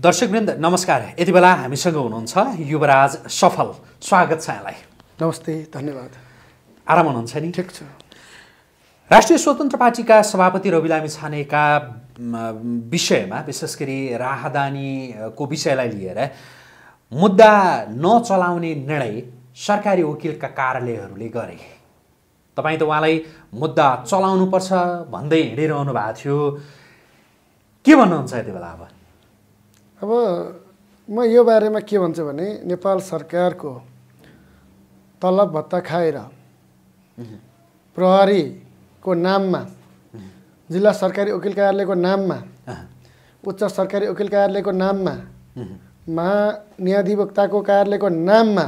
दर्शकवृन्द नमस्कार यति बेला हामीसँग हुनुहुन्छ युवराज सफल स्वागत छ यहाँलाई नमस्ते धन्यवाद आराम हुनुहुन्छ नि ठिक छ राष्ट्रिय स्वतन्त्र पार्टीका सभापति रवि लामी छानेका विषयमा विशेष गरी राहदानीको विषयलाई लिएर मुद्दा नचलाउने निर्णय सरकारी वकिलका कार्यालयहरूले गरे तपाईँ त उहाँलाई मुद्दा चलाउनुपर्छ भन्दै हिँडिरहनु भएको थियो के भन्नुहुन्छ यति बेला अब अब म यो बारेमा के भन्छु भने नेपाल सरकारको तलब भत्ता खाएर प्रहरीको नाममा जिल्ला सरकारी वकिल कार्यालयको नाममा उच्च सरकारी वकिल कार्यालयको नाममा महान्याधिवक्ताको कार्यालयको नाममा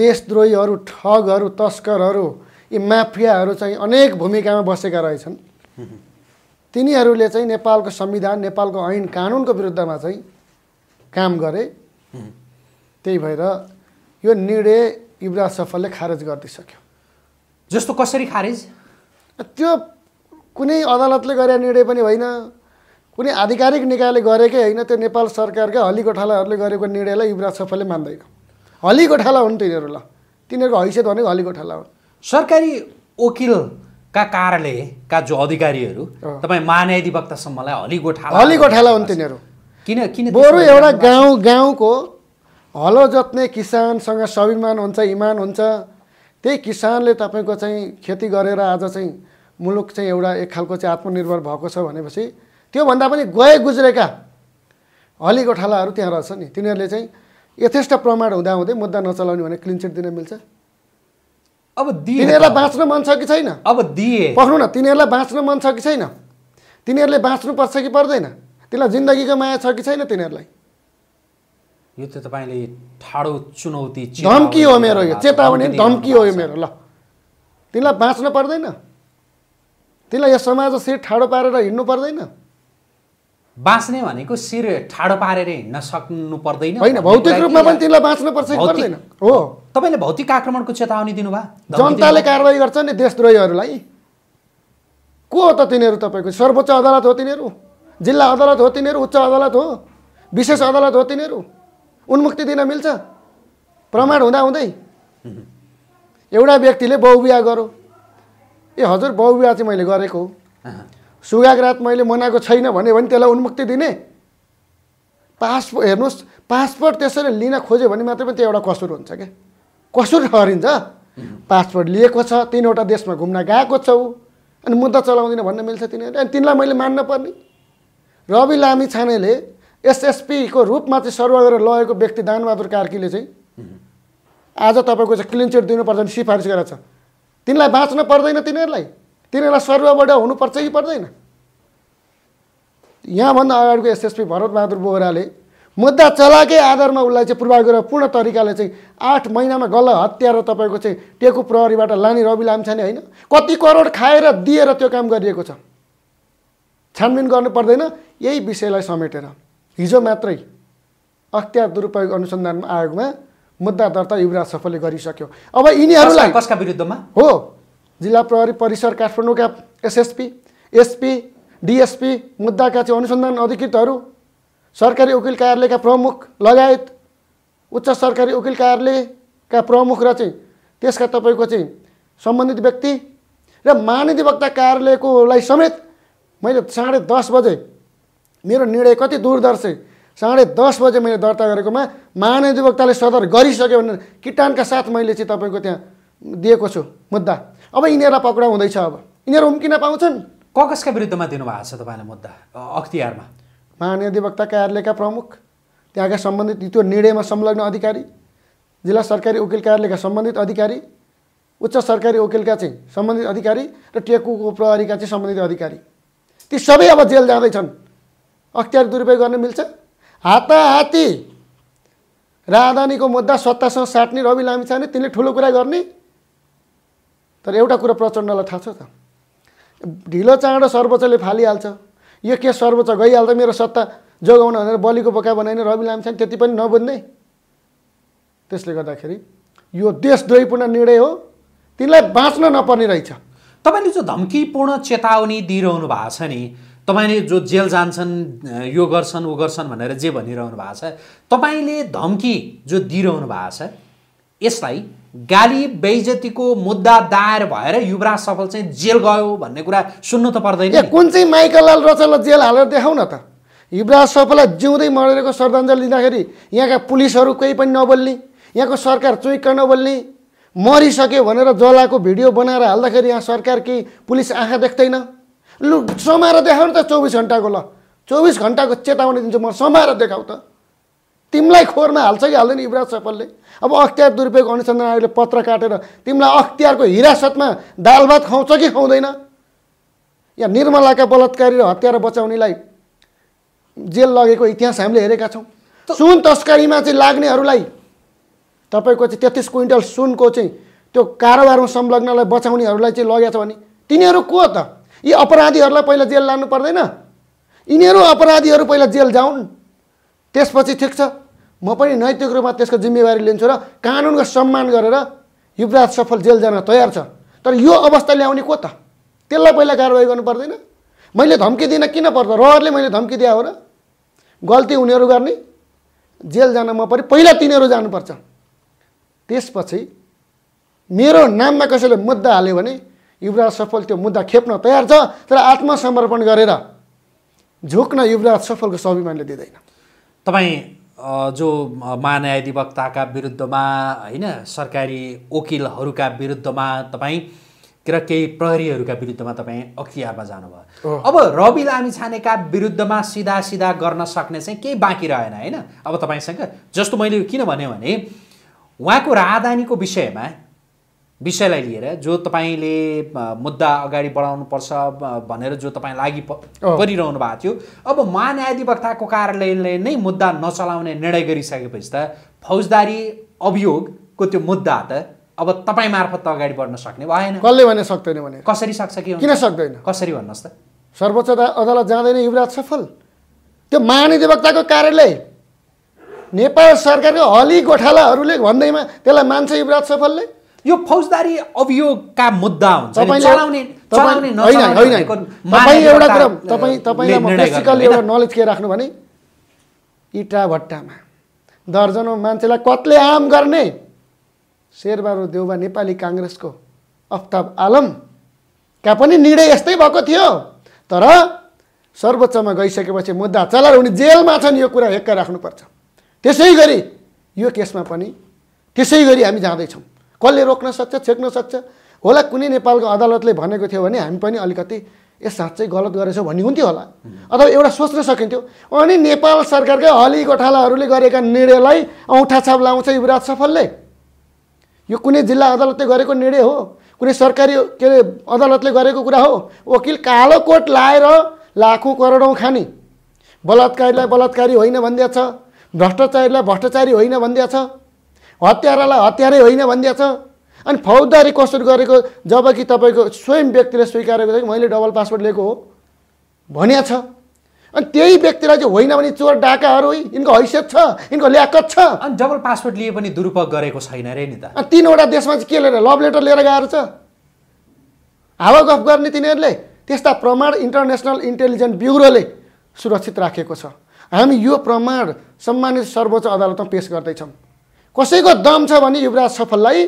देशद्रोहीहरू ठगहरू तस्करहरू यी माफियाहरू चाहिँ अनेक भूमिकामा बसेका रहेछन् तिनीहरूले चाहिँ नेपालको संविधान नेपालको ऐन कानुनको विरुद्धमा चाहिँ काम गरे त्यही भएर यो निर्णय युवराज सफलले खारेज गरिदिइसक्यो जस्तो कसरी खारेज त्यो कुनै अदालतले गरे निर्णय पनि होइन कुनै आधिकारिक निकायले गरेकै होइन त्यो नेपाल सरकारका हली गोठालाहरूले गरेको निर्णयलाई युवराज सफलले मान्दैन हली गोठाला हुन् तिनीहरू ल तिनीहरूको हैसियत भनेको हली गोठाला हुन् सरकारी वकिलका कार्यालयका जो अधिकारीहरू तपाईँ महान्यायाधिवक्तासम्मलाई हली गोठाला हली गोठाला हुन् तिनीहरू किन किन बरु एउटा गाउँ गाउँको हलो जोत्ने किसानसँग स्वाभिमान हुन्छ इमान हुन्छ त्यही किसानले तपाईँको चाहिँ खेती गरेर आज चाहिँ मुलुक चाहिँ एउटा एक खालको चाहिँ आत्मनिर्भर भएको छ भनेपछि त्योभन्दा पनि गए गुज्रेका हली गोठालाहरू त्यहाँ रहेछ नि तिनीहरूले चाहिँ यथेष्ट प्रमाण हुँदाहुँदै मुद्दा नचलाउने भने क्लिन चिट दिन मिल्छ अब तिनीहरूलाई बाँच्न मन छ कि छैन अब दिए पढ्नु न तिनीहरूलाई बाँच्न मन छ कि छैन तिनीहरूले पर्छ कि पर्दैन तिनीहरूलाई जिन्दगीको माया छ कि छैन तिनीहरूलाई यो त तपाईँले ठाडो चुनौती धम्की हो मेरो यो चेतावनी धम्की हो यो मेरो ल तिमीलाई बाँच्न पर्दैन तिमीलाई यो समाज शिर ठाडो पारेर हिँड्नु पर्दैन बाँच्ने भनेको शिर ठाडो पारेर हिँड्न सक्नु पर्दैन होइन भौतिक रूपमा पनि तिमीलाई बाँच्न पर्छ पर्दैन हो तपाईँले भौतिक आक्रमणको चेतावनी दिनुभयो जनताले कारवाही गर्छ नि देशद्रोहीहरूलाई को हो त तिनीहरू तपाईँको सर्वोच्च अदालत हो तिनीहरू जिल्ला अदालत हो तिनीहरू उच्च अदालत हो विशेष अदालत हो तिनीहरू उन्मुक्ति दिन मिल्छ प्रमाण हुँदा हुँदै एउटा व्यक्तिले बहुबिहा गरो ए हजुर बहुबिहा चाहिँ मैले गरेको हो सुगाग्रात मैले मनाएको छैन भन्यो भने त्यसलाई उन्मुक्ति दिने पासपोर्ट हेर्नुहोस् पासपोर्ट त्यसरी लिन खोज्यो भने मात्रै पनि त्यो एउटा कसुर हुन्छ क्या कसुर ठहरिन्छ पासपोर्ट लिएको छ तिनवटा देशमा घुम्न गएको छौ अनि मुद्दा चलाउँदिनँ भन्न मिल्छ तिनीहरूले अनि तिनलाई मैले मान्न पर्ने रवि लामी छानेले एसएसपीको रूपमा चाहिँ सर्व गरेर लगेको व्यक्ति दानबहादुर कार्कीले चाहिँ आज तपाईँको चाहिँ क्लिन चिट दिनुपर्छ भने सिफारिस गरेको छ तिनीलाई बाँच्न पर्दैन तिनीहरूलाई तिनीहरूलाई सर्वबाट हुनुपर्छ कि पर्दैन यहाँभन्दा अगाडिको एसएसपी भरतबहादुर बोहराले मुद्दा चलाकै आधारमा उसलाई चाहिँ पूर्वाग्रह पूर्ण तरिकाले चाहिँ आठ महिनामा गल हत्या र तपाईँको चाहिँ टेकु प्रहरीबाट लाने रवि लाम्छाने होइन कति करोड खाएर दिएर त्यो काम गरिएको छ छानबिन गर्नु पर्दैन यही विषयलाई समेटेर हिजो मात्रै अख्तियार दुरुपयोग अनुसन्धान आयोगमा मुद्दा दर्ता युवराज सफलले गरिसक्यो अब यिनीहरूलाई कसका विरुद्धमा हो जिल्ला प्रहरी परिसर काठमाडौँका एसएसपी एसपी डिएसपी मुद्दाका चाहिँ अनुसन्धान अधिकृतहरू सरकारी वकिल कार्यालयका प्रमुख लगायत उच्च सरकारी वकिल कार्यालयका प्रमुख र चाहिँ त्यसका तपाईँको चाहिँ सम्बन्धित व्यक्ति र महानिधिवक्ता कार्यालयकोलाई समेत मैले साढे दस बजे मेरो निर्णय कति दूरदर्शी साढे दस बजे मैले दर्ता गरेकोमा अधिवक्ताले सदर गरिसक्यो भने किटानका साथ मैले चाहिँ तपाईँको त्यहाँ दिएको छु मुद्दा अब यिनीहरूलाई पक्राउ हुँदैछ अब यिनीहरू उम्किन पाउँछन् क कसका विरुद्धमा दिनुभएको छ तपाईँले मुद्दा अख्तियारमा महानिधिवक्ता कार्यालयका प्रमुख त्यहाँका सम्बन्धित त्यो निर्णयमा संलग्न अधिकारी जिल्ला सरकारी वकिल कार्यालयका सम्बन्धित अधिकारी उच्च सरकारी वकिलका चाहिँ सम्बन्धित अधिकारी र टेकुको प्रहरीका चाहिँ सम्बन्धित अधिकारी ती सबै अब जेल जाँदैछन् अख्तियार दुरुपयोग गर्न मिल्छ हाताहाती राजधानीको मुद्दा सत्तासँग साट्ने रवि लामी छाने तिनले ठुलो कुरा गर्ने तर एउटा कुरा प्रचण्डलाई थाहा छ त ढिलो चाँडो सर्वोच्चले फालिहाल्छ यो केस सर्वोच्च गइहाल्छ मेरो सत्ता जोगाउन भनेर बलिको बोका बनाइने रवि लामिछाने त्यति पनि नबुझ्ने त्यसले गर्दाखेरि यो देशद्रोहीपूर्ण निर्णय हो तिनलाई बाँच्न नपर्ने रहेछ तपाईँले जो धम्कीपूर्ण चेतावनी दिइरहनु भएको छ नि तपाईँले जो जेल जान्छन् यो गर्छन् ऊ गर्छन् भनेर जे भनिरहनु भएको छ तपाईँले धम्की जो दिइरहनु भएको छ यसलाई गाली बेजतीको मुद्दा दायर भएर युवराज सफल चाहिँ जेल गयो भन्ने कुरा सुन्नु त पर्दैन कुन चाहिँ माइकललाल रचललाई जेल हालेर देखाउ न त युवराज सफललाई जिउँदै मरेको श्रद्धाञ्जली दिँदाखेरि यहाँका पुलिसहरू कोही पनि नबोल्ने यहाँको सरकार चुइक्क नबोल्ने मरिसक्यो भनेर जलाको भिडियो बनाएर हाल्दाखेरि यहाँ सरकार केही पुलिस आँखा देख्दैन लु समाएर देखाउनु त चौबिस घन्टाको ल चौबिस घन्टाको चेतावनी दिन्छु म समाएर देखाउ त तिमीलाई खोरमा हाल्छ कि हाल्दैन युवराज सफलले अब अख्तियार दुरुपयोग अनुसन्धान आयोगले पत्र काटेर तिमीलाई अख्तियारको हिरासतमा दाल भात खुवाउँछ कि खुवाउँदैन या निर्मलाका बलात्कारी र र बचाउनेलाई जेल लगेको इतिहास हामीले हेरेका छौँ सुन तस्करीमा चाहिँ लाग्नेहरूलाई तपाईँको चाहिँ तेत्तिस क्विन्टल सुनको चाहिँ त्यो कारोबारमा संलग्नलाई बचाउनेहरूलाई चाहिँ लगेको भने तिनीहरू को त यी अपराधीहरूलाई पहिला जेल लानु पर्दैन यिनीहरू अपराधीहरू पहिला जेल जाउन् त्यसपछि ठिक छ म पनि नैतिक रूपमा त्यसको जिम्मेवारी लिन्छु र कानुनको सम्मान गरेर युवराज सफल जेल जान तयार छ तर यो अवस्था ल्याउने को त त्यसलाई पहिला कारवाही गर्नु पर्दैन मैले धम्की दिन किन पर्छ रहरले मैले धम्की दिए हो र गल्ती उनीहरू गर्ने जेल जान म पऱ्यो पहिला तिनीहरू जानुपर्छ त्यसपछि मेरो नाममा कसैले मुद्दा हाल्यो भने युवराज सफल त्यो मुद्दा खेप्न तयार छ तर आत्मसमर्पण गरेर झुक्न युवराज सफलको स्वाभिमानले दिँदैन तपाईँ जो महान्यायाधिवक्ताका विरुद्धमा होइन सरकारी वकिलहरूका विरुद्धमा तपाईँ र केही प्रहरीहरूका विरुद्धमा तपाईँ अख्तियारमा जानुभयो अब रवि लामी छानेका विरुद्धमा सिधा सिधा गर्न सक्ने चाहिँ केही बाँकी रहेन होइन अब तपाईँसँग जस्तो मैले किन भने उहाँको राहदानीको विषयमा विषयलाई लिएर जो तपाईँले मुद्दा अगाडि बढाउनुपर्छ भनेर जो तपाईँ लागि परिरहनु भएको थियो अब महान्यायाधिवक्ताको कार्यालयले नै मुद्दा नचलाउने निर्णय गरिसकेपछि त फौजदारी अभियोगको त्यो मुद्दा त अब तपाईँ मार्फत अगाडि बढ्न सक्ने भएन कसले भने सक्दैन भने कसरी सक्छ कि किन सक्दैन कसरी भन्नुहोस् त सर्वोच्च अदालत जाँदैन युवराज सफल त्यो महानिधिवक्ताको कार्यालय नेपाल सरकारको हली गोठालाहरूले भन्दैमा त्यसलाई मान्छ युवराज सफलले यो फौजदारी अभियोगका मुद्दा हुन्छ तपाईँ एउटा कुरा तपाईँ तपाईँलाई एउटा नलेज के राख्नु भने इटा भट्टामा दर्जनौ मान्छेलाई कत्ले आम गर्ने शेरबहादुर देउबा नेपाली काङ्ग्रेसको अफ्ताब आलमका पनि निर्णय यस्तै भएको थियो तर सर्वोच्चमा गइसकेपछि मुद्दा चलाएर उनी जेलमा छन् यो कुरा हेक्क राख्नुपर्छ त्यसै गरी यो केसमा पनि त्यसै गरी हामी जाँदैछौँ कसले रोक्न सक्छ छेक्न सक्छ होला कुनै नेपालको अदालतले भनेको थियो भने हामी पनि अलिकति यस साँच्चै गलत गरेछौँ भन्ने हुन्थ्यो होला अथवा एउटा सोच्न सकिन्थ्यो अनि नेपाल सरकारकै हली गोठालाहरूले गरेका निर्णयलाई औँठा छाप लाउँछ युवराज सफलले यो कुनै जिल्ला अदालतले गरेको निर्णय हो कुनै सरकारी के अरे अदालतले गरेको कुरा हो वकिल कालो कोट लाएर लाखौँ करोडौँ खाने बलात्कारीलाई बलात्कारी होइन भनिदिएछ भ्रष्टाचारीलाई भ्रष्टाचारी होइन भनिदिएछ हत्यारालाई हत्यारै होइन भनिदिएछ अनि फौजदारी कसुर गरेको जब कि तपाईँको स्वयं व्यक्तिले स्वीकार गरेको मैले डबल पासपोर्ट लिएको हो भनिया छ अनि त्यही व्यक्तिलाई चाहिँ होइन भने चोर डाकाहरू यिनको हैसियत छ यिनको ल्याकत छ अनि डबल पासपोर्ट लिए पनि दुरुपयोग गरेको छैन रे नि त अनि तिनवटा देशमा चाहिँ के लिएर लभ लेटर लिएर गएर छ हावा गफ गर्ने तिनीहरूले त्यस्ता प्रमाण इन्टरनेसनल इन्टेलिजेन्ट ब्युरोले सुरक्षित राखेको छ हामी यो प्रमाण सम्मानित सर्वोच्च अदालतमा पेस गर्दैछौँ कसैको दम छ भने युवराज सफललाई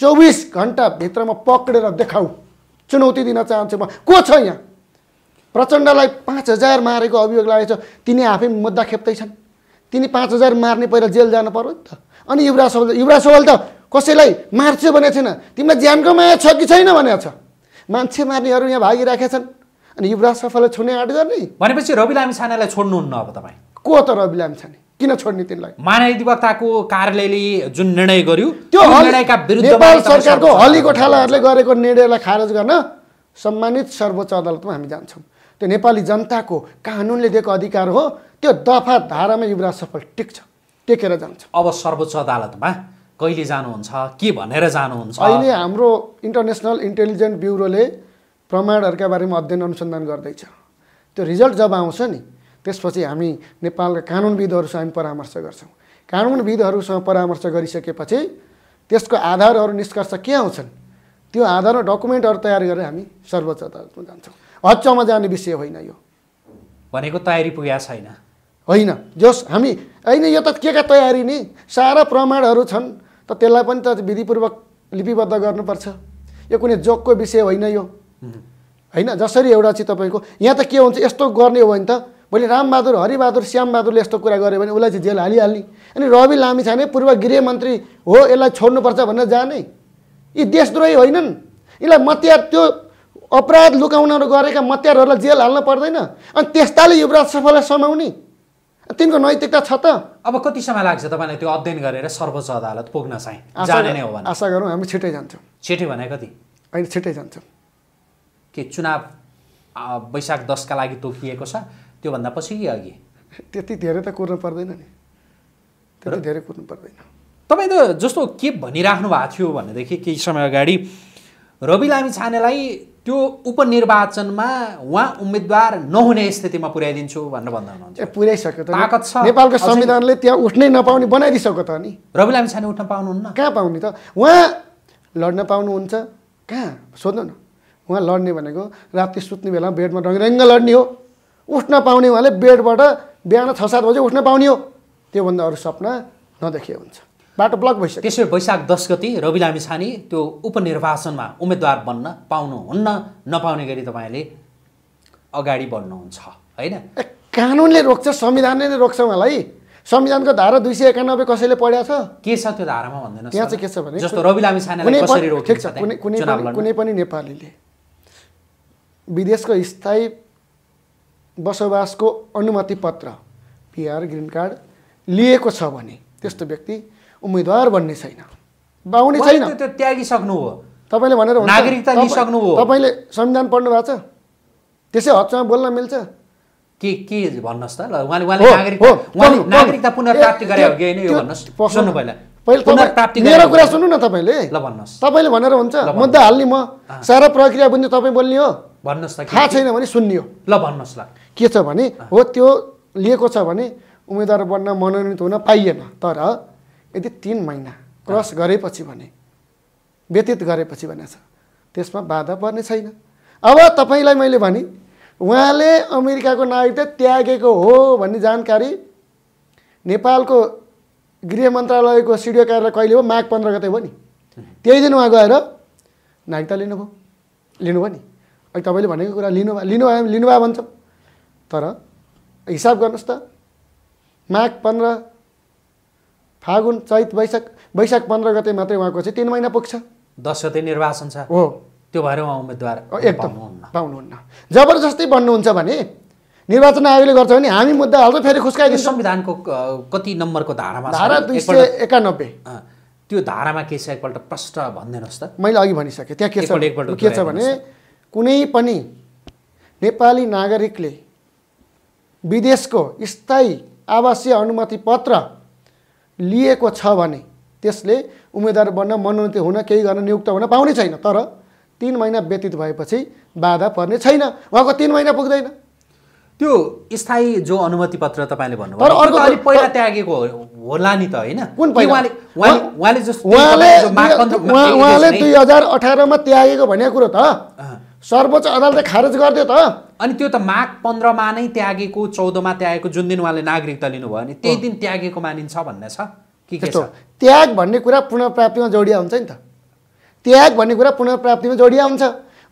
चौबिस घन्टाभित्रमा पक्रेर देखाऊ चुनौती दिन चाहन्छु म को छ यहाँ प्रचण्डलाई पाँच हजार मारेको अभियोग लागेको छ तिनी आफै मुद्दा खेप्दैछन् तिनी पाँच हजार मार्ने पहिला जेल जानु पर्यो नि त अनि युवराज सवाल युवराज सवाल त कसैलाई मार्छु भनेको छैन तिमीलाई ज्यानको माया छ कि छैन भनेको छ मान्छे मार्नेहरू यहाँ भागिराखेका छन् अनि युवराज सफालाई छोड्ने आँट गर्ने भनेपछि रवि लामी छोड्नुहुन्न अब तपाईँ को त रवि लामी छाने किन छोड्ने तिनलाई मानवाधिवक्ताको कार्यालयले जुन निर्णय गर्यो त्यो निर्णयका विरुद्ध नेपाल सरकारको हली गोठालाहरूले गरेको निर्णयलाई खारेज गर्न सम्मानित सर्वोच्च अदालतमा हामी जान्छौँ त्यो नेपाली जनताको कानुनले दिएको अधिकार हो त्यो दफा धारामा युवराज सफल टिक्छ टेकेर जान्छ अब सर्वोच्च अदालतमा कहिले जानुहुन्छ के भनेर जानुहुन्छ अहिले हाम्रो इन्टरनेसनल इन्टेलिजेन्ट ब्युरोले प्रमाणहरूका बारेमा अध्ययन अनुसन्धान गर्दैछ त्यो रिजल्ट जब आउँछ नि त्यसपछि हामी नेपालका कानुनविदहरूसँग हामी परामर्श गर्छौँ कानुनविदहरूसँग परामर्श गरिसकेपछि त्यसको आधारहरू निष्कर्ष के आउँछन् त्यो आधार र डकुमेन्टहरू तयार गरेर हामी सर्वोच्च अदालतमा जान्छौँ हचमा जाने विषय होइन यो भनेको तयारी पुगेको छैन होइन जस हामी होइन यो त के का तयारी नि सारा प्रमाणहरू छन् त त्यसलाई पनि त विधिपूर्वक लिपिबद्ध गर्नुपर्छ यो कुनै जोगको विषय होइन यो होइन जसरी एउटा चाहिँ तपाईँको यहाँ त के हुन्छ यस्तो गर्ने हो भने त मैले रामबहादुर हरिबहादुर श्यामबहादुरले यस्तो कुरा गर्यो भने उसलाई चाहिँ जेल हालिहाल्ने अनि रवि लामी छाने पूर्व गृहमन्त्री हो यसलाई छोड्नुपर्छ भनेर जाने यी देशद्रोही होइनन् यसलाई मतियार त्यो अपराध लुकाउन गरेका मतियारहरूलाई जेल हाल्न पर्दैन अनि त्यस्ताले युवराज सफललाई समाउने तिनको नैतिकता छ त अब कति समय लाग्छ तपाईँलाई त्यो अध्ययन गरेर सर्वोच्च अदालत पुग्न चाहिँ जाने नै हो भने आशा गरौँ हामी छिटै जान्छौँ छिटै भने कति होइन छिटै जान्छौँ के चुनाव वैशाख दसका लागि तोकिएको छ त्योभन्दा पछि कि अघि त्यति धेरै त कुर्नु पर्दैन नि त्यति धेरै कुर्नु पर्दैन तपाईँ त जस्तो के भनिराख्नु भएको थियो भनेदेखि केही समय अगाडि रवि लामी छानेलाई त्यो उपनिर्वाचनमा उहाँ उम्मेदवार नहुने स्थितिमा पुर्याइदिन्छु भनेर भन्दा हुनुहुन्छ पुर्याइसक्यो त ताकत छ नेपालको संविधानले त्यहाँ उठ्नै नपाउने बनाइदिइसक्यो त नि रवि लामी छाने उठ्न पाउनुहुन्न कहाँ पाउने त उहाँ लड्न पाउनुहुन्छ कहाँ सोध्नु न उहाँ लड्ने भनेको राति सुत्ने बेलामा बेडमा रङ्गरङ्ग लड्ने हो उठ्न पाउने उहाँले बेडबाट बिहान छ सात बजे उठ्न पाउने हो त्योभन्दा अरू सपना नदेखिए हुन्छ बाटो ब्लक भइसक्यो त्यसो वैशाख दस गति रवि लामिछाने त्यो उपनिर्वाचनमा उम्मेद्वार बन्न पाउनुहुन्न नपाउने गरी तपाईँले अगाडि बढ्नुहुन्छ होइन कानुनले रोक्छ संविधानले नै रोक्छ उहाँलाई संविधानको धारा दुई सय एकानब्बे कसैले पढ्या छ के छ त्यो धारामा भन्दैन त्यहाँ चाहिँ के छ भने जस्तो रवि लामिछानेलाई कसरी रोक्छ कुनै पनि नेपालीले विदेशको स्थायी बसोबासको अनुमति पत्र पिआर ग्रिन कार्ड लिएको छ भने त्यस्तो व्यक्ति उम्मेदवार बन्ने छैन बाहुने छैन त्यो हो तपाईँले भनेर नागरिकता हो तपाईँले संविधान पढ्नु भएको छ त्यसै हदसम्म बोल्न मिल्छ के के भन्नुहोस् त ल उहाँले उहाँले नागरिकता पुनर्प्राप्ति गरे पहिला मेरो कुरा सुन्नु न तपाईँले ल भन्नुहोस् तपाईँले भनेर हुन्छ मुद्दा हाल्ने म सारा प्रक्रिया पनि तपाईँ बोल्ने हो भन्नुहोस् न थाहा छैन भने सुन्ने ल भन्नुहोस् ल के छ भने हो त्यो लिएको छ भने उम्मेद्वार बन्न मनोनित हुन पाइएन तर यदि तिन महिना क्रस गरेपछि भने व्यतीत गरेपछि भने छ त्यसमा बाधा पर्ने छैन अब तपाईँलाई मैले भने उहाँले अमेरिकाको नागरिकता त्यागेको हो भन्ने जानकारी नेपालको गृह मन्त्रालयको सिडिओ कार्यालय कहिले हो माघ पन्ध्र गते हो नि त्यही दिन उहाँ गएर नागरिकता लिनुभयो लिनुभयो नि अहिले तपाईँले भनेको कुरा लिनु लिनुभयो लिनुभयो भन्छ तर हिसाब गर्नुहोस् त माघ पन्ध्र फागुन चैत वैशाख वैशाख पन्ध्र गते मात्रै उहाँको चाहिँ तिन महिना पुग्छ दस गते निर्वाचन छ हो त्यो भएर उहाँ उम्मेदवार एकदम पाउनुहुन्न जबरजस्ती भन्नुहुन्छ भने निर्वाचन आयोगले गर्छ भने हामी मुद्दा हाल्छौँ फेरि खुस्काइदिन्छ संविधानको कति नम्बरको धारामा धारा दुई सय एकानब्बे त्यो धारामा के छ एकपल्ट प्रश्न भनिदिनुहोस् त मैले अघि भनिसकेँ त्यहाँ के छ के छ भने कुनै पनि नेपाली नागरिकले विदेशको स्थायी आवासीय अनुमति पत्र लिएको छ भने त्यसले उम्मेदवार बन्न मनोनित हुन केही गर्न नियुक्त हुन पाउने छैन तर तिन महिना व्यतीत भएपछि बाधा पर्ने छैन उहाँको तिन महिना पुग्दैन त्यो स्थायी जो अनुमति पत्र तपाईँले भन्नुभयो पहिला त्यागेको होला नि त होइन कुन उहाँले दुई हजार अठारमा त्यागेको भनेको कुरो त सर्वोच्च अदालतले खारेज गरिदियो त अनि त्यो त माघ पन्ध्रमा नै त्यागेको चौधमा त्यागेको जुन दिन उहाँले नागरिकता लिनुभयो भने त्यही दिन त्यागेको मानिन्छ भन्ने छ कि के छ त्याग भन्ने कुरा पुनर्प्राप्तिमा जोडिया हुन्छ नि त त्याग भन्ने कुरा पुनर्प्राप्तिमा जोडिया हुन्छ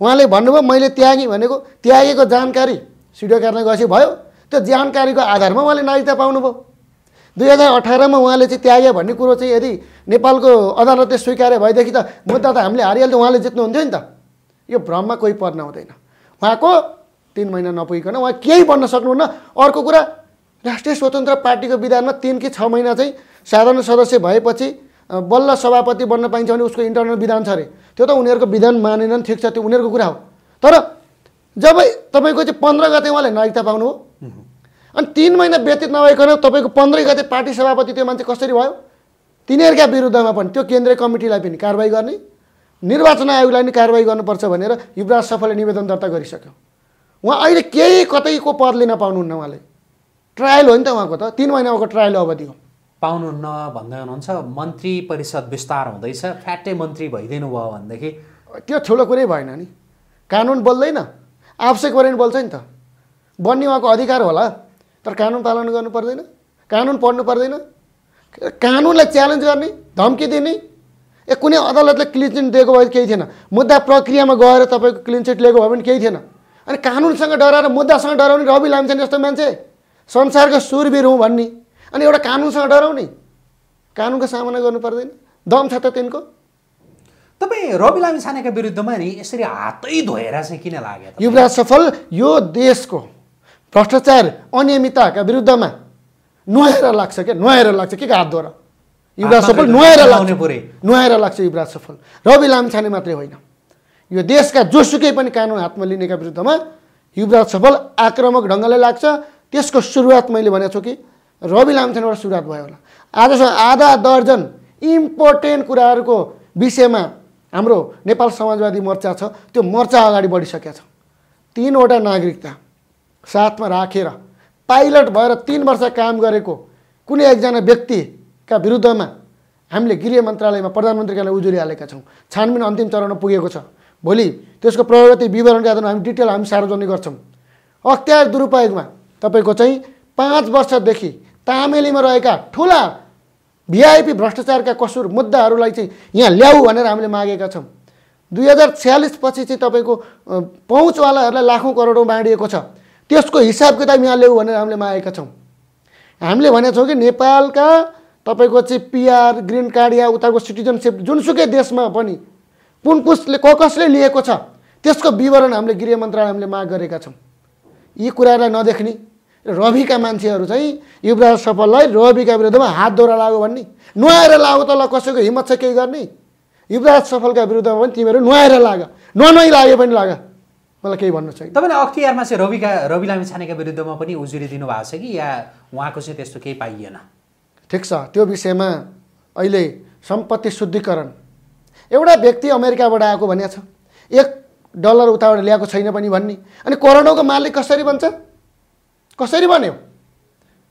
उहाँले भन्नुभयो मैले त्यागेँ भनेको त्यागेको जानकारी सिडियो कार्यालय गएपछि भयो त्यो जानकारीको आधारमा उहाँले नागरिकता पाउनुभयो दुई हजार अठारमा उहाँले चाहिँ त्यागे भन्ने कुरो चाहिँ यदि नेपालको अदालतले स्वीकार्यो भएदेखि त मुद्दा त हामीले हारिहाल्थ्यो उहाँले जित्नुहुन्थ्यो नि त यो भ्रममा कोही पर्न हुँदैन उहाँको तिन महिना नपुगिकन उहाँ केही बन्न सक्नुहुन्न अर्को कुरा राष्ट्रिय स्वतन्त्र पार्टीको विधानमा तिन कि छ महिना चाहिँ साधारण सदस्य भएपछि बल्ल सभापति बन्न पाइन्छ भने उसको इन्टरनल विधान छ अरे त्यो त उनीहरूको विधान मानेनन् ठिक छ त्यो उनीहरूको कुरा हो तर जब तपाईँको चाहिँ पन्ध्र गते उहाँले नागरिकता पाउनु हो अनि तिन महिना व्यतीत नभइकन तपाईँको पन्ध्रै गते पार्टी सभापति त्यो मान्छे कसरी भयो तिनीहरूका विरुद्धमा पनि त्यो केन्द्रीय कमिटीलाई पनि कारवाही गर्ने निर्वाचन आयोगलाई नै कारवाही गर्नुपर्छ भनेर युवराज सफलले निवेदन दर्ता गरिसक्यो उहाँ अहिले केही कतैको पद लिन पाउनुहुन्न उहाँले ट्रायल हो नि त उहाँको त तिन महिनाको ट्रायल अवधि हो पाउनुहुन्न भन्दै हुनुहुन्छ मन्त्री परिषद विस्तार हुँदैछ फ्याट्टै मन्त्री भइदिनु भयो भनेदेखि त्यो ठुलो कुरै भएन नि कानुन बोल्दैन आवश्यक पऱ्यो बोल्छ नि त बन्ने उहाँको अधिकार होला तर कानुन पालन गर्नु पर्दैन कानुन पढ्नु पर्दैन कानुनलाई च्यालेन्ज गर्ने धम्की दिने ए कुनै अदालतले क्लिन दिएको भए केही थिएन मुद्दा प्रक्रियामा गएर तपाईँको क्लिन चिट लिएको भए पनि केही थिएन अनि कानुनसँग डराएर मुद्दासँग डराउने रवि लाम्छन् जस्तो मान्छे संसारको सुरवीर हुँ भन्ने अनि एउटा कानुनसँग डराउने कानुनको सामना गर्नु पर्दैन दम छ त तिनको तपाईँ रवि लामी विरुद्धमा नि यसरी हातै धोएर चाहिँ किन लाग्यो युवराज सफल यो देशको भ्रष्टाचार अनियमितताका विरुद्धमा नुहाएर लाग्छ क्या नुहाएर लाग्छ के हात धोएर युवराज सफल नुहाएर लाग्छ पुरै नुहाएर लाग्छ युवराज सफल रवि लामछाने मात्रै होइन यो देशका जोसुकै पनि कानुन हातमा लिनेका विरुद्धमा युवराज सफल आक्रामक ढङ्गले लाग्छ त्यसको सुरुवात मैले भनेको छु कि रवि लामछानेबाट सुरुवात भयो होला आजसम्म आधा दर्जन इम्पोर्टेन्ट कुराहरूको विषयमा हाम्रो नेपाल समाजवादी मोर्चा छ त्यो मोर्चा अगाडि बढिसकेका छ तिनवटा नागरिकता साथमा राखेर पाइलट भएर तिन वर्ष काम गरेको कुनै एकजना व्यक्ति का विरुद्धमा हामीले गृह मन्त्रालयमा प्रधानमन्त्रीकालाई उजुरी हालेका छौँ छानबिन अन्तिम चरणमा पुगेको छ भोलि त्यसको प्रगति विवरणका आधारमा हामी डिटेल हामी सार्वजनिक गर्छौँ अख्तियार दुरुपयोगमा तपाईँको चाहिँ पाँच वर्षदेखि तामेलीमा रहेका ठुला भिआइपी भ्रष्टाचारका कसुर मुद्दाहरूलाई चाहिँ यहाँ ल्याऊ भनेर हामीले मागेका छौँ दुई हजार छ्यालिसपछि चाहिँ तपाईँको पहुँचवालाहरूलाई लाखौँ करोडौँ बाँडिएको छ त्यसको हिसाब किताब यहाँ ल्याऊ भनेर हामीले मागेका छौँ हामीले भनेको छौँ कि नेपालका तपाईँको चाहिँ पिआर ग्रिन कार्ड या उताको सिटिजनसिप जुनसुकै देशमा पनि कुन कुसले को कसले लिएको छ त्यसको विवरण हामीले गृह मन्त्रालयले माग गरेका छौँ यी कुरालाई नदेख्ने रविका मान्छेहरू चाहिँ युवराज सफललाई रविका विरुद्धमा हात दोहोरा लाग्यो भन्ने नुहाएर लाग्यो त ल कसैको हिम्मत छ केही गर्ने युवराज सफलका विरुद्धमा पनि तिमीहरू नुहाएर लाग नुहाइ लाग्यो पनि लाग मलाई केही भन्नु छैन तपाईँले अख्तियारमा चाहिँ रविका रवि लामी छानेका विरुद्धमा पनि उजुरी दिनुभएको छ कि या उहाँको चाहिँ त्यस्तो केही पाइएन ठिक छ त्यो विषयमा अहिले सम्पत्ति शुद्धिकरण एउटा व्यक्ति अमेरिकाबाट आएको भनिएको छ एक डलर उताबाट ल्याएको छैन पनि भन्ने अनि करोडौँको मालिक कसरी बन्छ कसरी बन्यो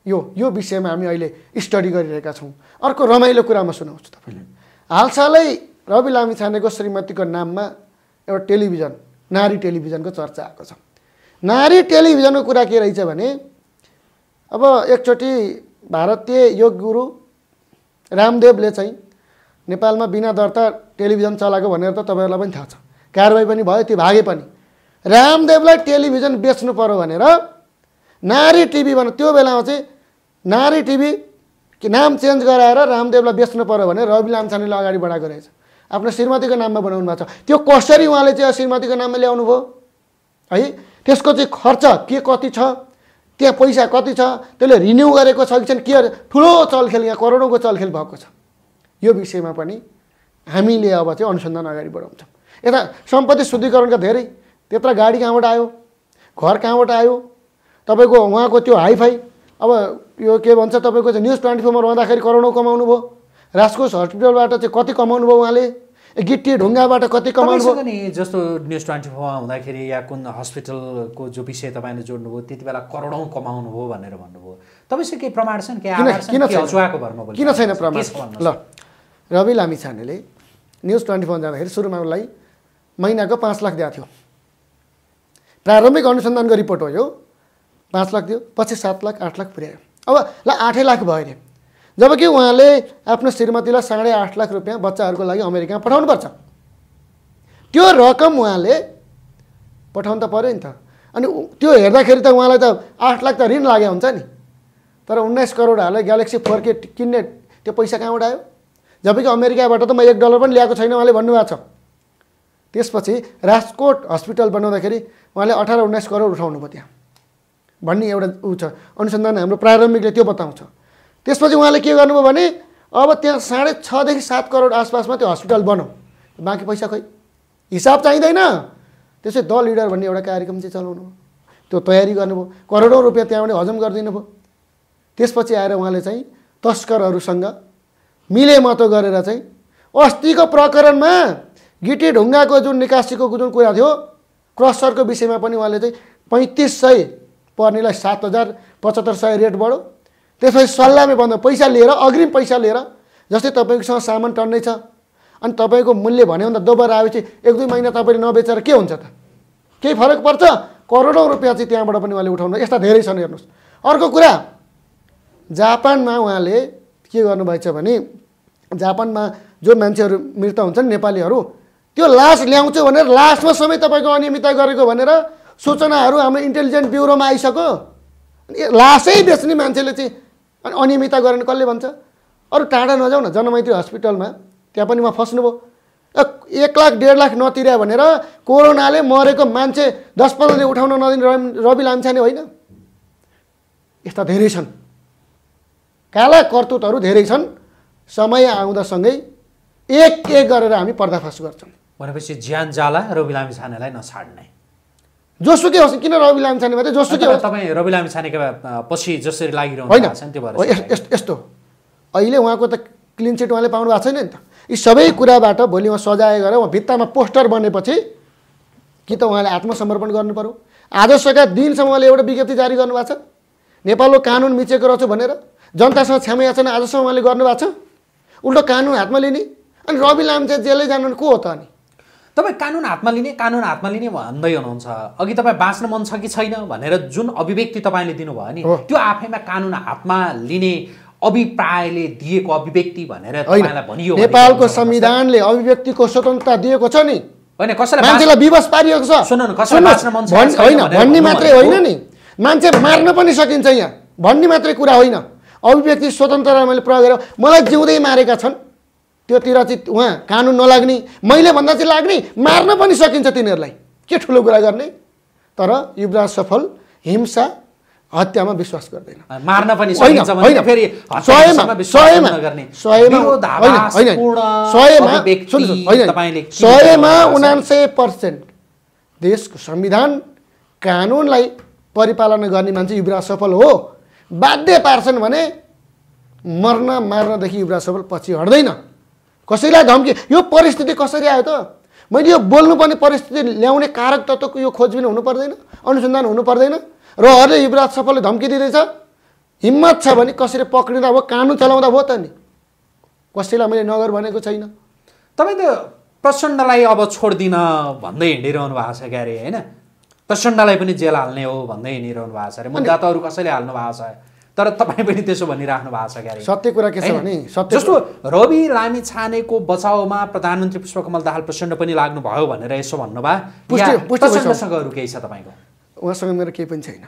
यो यो विषयमा हामी अहिले स्टडी गरिरहेका छौँ अर्को रमाइलो कुरा म सुनाउँछु तपाईँले हालसालै रवि लामी छानेको श्रीमतीको नाममा एउटा टेलिभिजन नारी टेलिभिजनको चर्चा आएको छ नारी टेलिभिजनको कुरा के रहेछ भने अब एकचोटि भारतीय योग गुरु रामदेवले चाहिँ नेपालमा बिना दर्ता टेलिभिजन चलाएको भनेर त तपाईँहरूलाई पनि थाहा छ कारवाही पनि भयो त्यो भागे पनि रामदेवलाई टेलिभिजन बेच्नु पऱ्यो भनेर नारी टिभी भने त्यो बेलामा चाहिँ नारी टिभी नाम चेन्ज गराएर रामदेवलाई बेच्नु पऱ्यो भने रवि लामछानेले अगाडि बढाएको रहेछ आफ्नो श्रीमतीको नाममा बनाउनु भएको छ त्यो कसरी उहाँले चाहिँ श्रीमतीको नाममा ल्याउनु भयो है त्यसको चाहिँ खर्च के कति छ त्यहाँ पैसा कति छ त्यसले रिन्यू गरेको छ कि छैन के ठुलो चलखेल यहाँ करोडौँको चलखेल भएको छ यो विषयमा पनि हामीले अब चाहिँ अनुसन्धान अगाडि बढाउँछौँ यता सम्पत्ति शुद्धिकरणका धेरै त्यत्र गाडी कहाँबाट आयो घर कहाँबाट आयो तपाईँको उहाँको त्यो हाइफाई अब यो के भन्छ तपाईँको चाहिँ न्युज ट्वेन्टी फोरमा रहँदाखेरि करोडौँ कमाउनु भयो राजकोष हस्पिटलबाट चाहिँ कति कमाउनु भयो उहाँले गिट्टी ढुङ्गाबाट कति कमाउनु नि जस्तो न्युज ट्वेन्टी फोरमा हुँदाखेरि या कुन हस्पिटलको जो विषय तपाईँले जोड्नुभयो त्यति बेला करोडौँ कमाउनु हो भनेर भन्नुभयो तपाईँसँग केही प्रमाण छन् किन छैन प्रमाण ल रवि लामी छानेले न्युज ट्वेन्टी फोरमा जाँदाखेरि सुरुमा उसलाई महिनाको पाँच लाख दिएको थियो प्रारम्भिक अनुसन्धानको रिपोर्ट हो यो पाँच लाख दियो पछि सात लाख आठ लाख पुर्यायो अब ल आठै लाख भयो अरे जबकि उहाँले आफ्नो श्रीमतीलाई साढे आठ लाख रुपियाँ बच्चाहरूको लागि अमेरिकामा पठाउनुपर्छ त्यो रकम उहाँले पठाउनु त पऱ्यो नि त अनि त्यो हेर्दाखेरि त उहाँलाई त आठ लाख त ऋण लाग्यो हुन्छ नि तर उन्नाइस करोड हालेर ग्यालेक्सी फोर के किन्ने त्यो पैसा कहाँबाट आयो जबकि अमेरिकाबाट त म एक डलर पनि ल्याएको छैन उहाँले भन्नुभएको छ त्यसपछि राजकोट हस्पिटल बनाउँदाखेरि उहाँले अठार उन्नाइस करोड उठाउनुभयो त्यहाँ भन्ने एउटा ऊ छ अनुसन्धान हाम्रो प्रारम्भिकले त्यो बताउँछ त्यसपछि उहाँले के गर्नुभयो भने अब त्यहाँ साढे छदेखि सात करोड आसपासमा त्यो हस्पिटल बनाऊ बाँकी पैसा खै हिसाब चाहिँदैन त्यसै द लिडर भन्ने एउटा कार्यक्रम चाहिँ चलाउनु त्यो तयारी गर्नुभयो करोडौँ रुपियाँ त्यहाँबाट हजम गरिदिनु भयो त्यसपछि आएर उहाँले चाहिँ तस्करहरूसँग मिलेमतो गरेर चाहिँ अस्तिको प्रकरणमा गिटी ढुङ्गाको जुन निकासीको जुन कुरा थियो क्रसरको विषयमा पनि उहाँले चाहिँ पैँतिस सय पर्नेलाई सात हजार पचहत्तर सय रेट बढो त्यसपछि सल्लाहमै भन्दा पैसा लिएर अग्रिम पैसा लिएर जस्तै तपाईँकोसँग सामान टन्नै छ अनि तपाईँको मूल्य भन्यो भने त दोब्बर आएपछि एक दुई महिना तपाईँले नबेचेर के हुन्छ त केही फरक पर्छ करोडौँ रुपियाँ चाहिँ त्यहाँबाट पनि उहाँले उठाउनु यस्ता धेरै छन् हेर्नुहोस् अर्को कुरा जापानमा उहाँले के गर्नुभएछ भने जापानमा जो मान्छेहरू मृत हुन्छन् नेपालीहरू त्यो लास ल्याउँछु भनेर लास्टमा समय तपाईँको अनियमितता गरेको भनेर सूचनाहरू हाम्रो इन्टेलिजेन्ट ब्युरोमा आइसक्यो लासै बेच्ने मान्छेले चाहिँ अनि अनियमितता गरेन कसले भन्छ अरू टाढा नजाउ न जनमैत्री हस्पिटलमा त्यहाँ पनि उहाँ फस्नुभयो एक लाख डेढ लाख नतिर्या भनेर कोरोनाले मरेको मान्छे दस पन्ध्रले उठाउन नदिने रवि रवि लामछाने होइन यस्ता धेरै छन् काला कर्तुतहरू धेरै छन् समय आउँदासँगै एक एक गरेर हामी पर्दाफास गर्छौँ भनेपछि ज्यान जाला रवि लामिछानेलाई नछाड्ने जोसुकै होस् किन रवि लामिछाने मात्रै जोसुकै होस् तपाईँ रवि लामिछानेको पछि जसरी लागिरहनु होइन त्यो भएर यस्तो अहिले उहाँको त क्लिन चिट उहाँले पाउनु भएको छैन नि त यी सबै कुराबाट भोलि उहाँ सजाय गरेर उहाँ भित्तामा पोस्टर बनेपछि कि त उहाँले आत्मसमर्पण गर्नु पऱ्यो आजसका दिनसम्म उहाँले एउटा विज्ञप्ति जारी गर्नुभएको छ नेपालको कानुन मिचेको रहेछ भनेर जनतासँग क्षमा छैन आजसम्म उहाँले गर्नुभएको छ उल्टो कानुन हातमा लिने अनि रवि लामिछाने जेलै जानु को हो त अनि तपाईँ कानुन हातमा लिने कानुन हातमा लिने भन्दै हुनुहुन्छ अघि तपाईँ बाँच्न मन छ कि छैन भनेर जुन अभिव्यक्ति तपाईँले दिनुभयो नि त्यो आफैमा कानुन हातमा लिने अभिप्रायले दिएको अभिव्यक्ति भनेर भनियो नेपालको संविधानले अभिव्यक्तिको स्वतन्त्रता दिएको छ नि होइन कसैलाई मान्छेलाई विवश पारिएको छ भन्ने मात्रै होइन नि मान्छे मार्न पनि सकिन्छ यहाँ भन्ने मात्रै कुरा होइन अभिव्यक्ति स्वतन्त्रता मैले प्रयोग गरेर मलाई जिउँदै मारेका छन् त्योतिर चाहिँ उहाँ कानुन नलाग्ने मैले भन्दा चाहिँ लाग्ने मार्न पनि सकिन्छ तिनीहरूलाई के ठुलो कुरा गर्ने तर युवराज सफल हिंसा हत्यामा विश्वास गर्दैन मार्न पनि सयमा उनान्सय पर्सेन्ट देशको संविधान कानुनलाई परिपालन गर्ने मान्छे युवराज सफल हो बाध्य पार्छन् भने मर्न मार्नदेखि युवराज सफल पछि हट्दैन कसैलाई धम्की यो परिस्थिति कसरी आयो त मैले यो बोल्नुपर्ने परिस्थिति ल्याउने कारक तत्त्वको यो खोजबिन हुनु पर्दैन अनुसन्धान हुनु पर्दैन र अरूले युवराज सफलले धम्की दिँदैछ हिम्मत छ भने कसरी पक्रिँदा भयो कानुन चलाउँदा भयो त नि कसैलाई मैले नगर भनेको छैन तपाईँ त प्रचण्डलाई अब छोडिदिन भन्दै हिँडिरहनु भएको छ क्यारे होइन प्रचण्डलाई पनि जेल हाल्ने हो भन्दै हिँडिरहनु भएको छ अरे मुद्दा त अरू कसैले हाल्नु भएको छ तर तपाईँ पनि त्यसो भनिराख्नु भएको छ क्यारे सत्य कुरा के छ भने जस्तो रवि लामी छानेको बचाउमा प्रधानमन्त्री पुष्पकमल दाहाल प्रचण्ड पनि लाग्नुभयो भनेर यसो भन्नुभयो केही छ तपाईँको उहाँसँग मेरो केही पनि छैन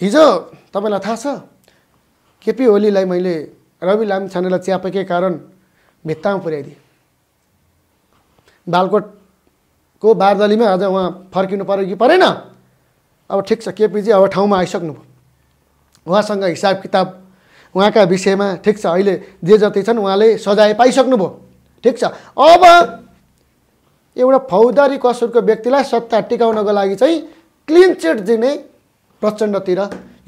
हिजो तपाईँलाई थाहा छ केपी ओलीलाई मैले रवि लामी छानेलाई च्यापेकै कारण भित्तामा पुर्याइदिएँ बालकोटको बारदलीमा आज उहाँ फर्किनु पऱ्यो कि परेन अब ठिक छ केपीजी अब ठाउँमा आइसक्नुभयो उहाँसँग हिसाब किताब उहाँका विषयमा ठिक छ अहिले जे जति छन् उहाँले सजाय पाइसक्नुभयो ठिक छ अब एउटा फौजदारी कसुरको व्यक्तिलाई सत्ता टिकाउनको लागि चाहिँ क्लिन चिट दिने प्रचण्डतिर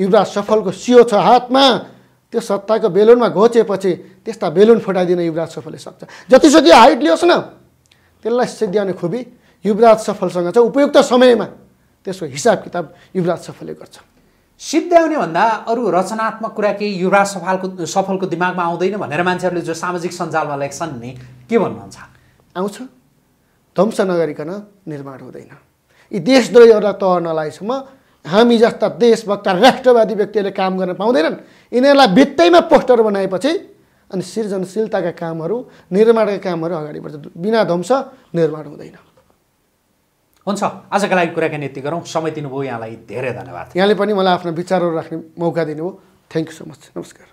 युवराज सफलको सियो छ हातमा त्यो सत्ताको बेलुनमा घोचेपछि त्यस्ता बेलुन फुटाइदिन युवराज सफलले सक्छ जतिसुकै हाइट लियोस् न त्यसलाई सिद्ध्याउने खुबी युवराज सफलसँग चाहिँ उपयुक्त समयमा त्यसको हिसाब किताब युवराज सफलले गर्छ सिद्ध्याउने भन्दा अरू रचनात्मक कुरा केही युवराज सफलको सफलको दिमागमा आउँदैन भनेर मान्छेहरूले जो सामाजिक सञ्जालमा लेख्छन् नि के भन्नुहुन्छ आउँछ ध्वंस नगरिकन निर्माण हुँदैन यी देशद्रोहीहरूलाई तह नलाएसम्म हामी जस्ता देशभक्त राष्ट्रवादी व्यक्तिहरूले काम गर्न पाउँदैनन् यिनीहरूलाई भित्तैमा पोस्टर बनाएपछि अनि सृजनशीलताका कामहरू निर्माणका कामहरू अगाडि बढ्छ बिना ध्वंस निर्माण हुँदैन हुन्छ आजका लागि कुराकानी यति गरौँ समय दिनुभयो यहाँलाई धेरै धन्यवाद यहाँले पनि मलाई आफ्नो विचारहरू राख्ने मौका दिनुभयो थ्याङ्क यू सो मच नमस्कार